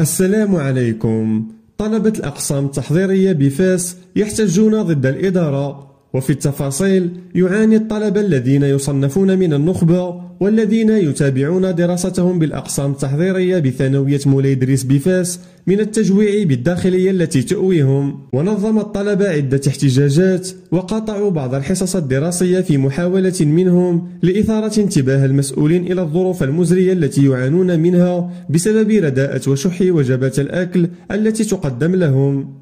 السلام عليكم طلبة الأقسام التحضيرية بفاس يحتجون ضد الإدارة وفي التفاصيل يعاني الطلبة الذين يصنفون من النخبة والذين يتابعون دراستهم بالأقسام التحضيرية بثانوية مولاي إدريس بفاس من التجويع بالداخلية التي تؤويهم ونظم الطلبة عدة احتجاجات وقاطعوا بعض الحصص الدراسية في محاولة منهم لإثارة انتباه المسؤولين إلى الظروف المزرية التي يعانون منها بسبب رداءة وشح وجبات الأكل التي تقدم لهم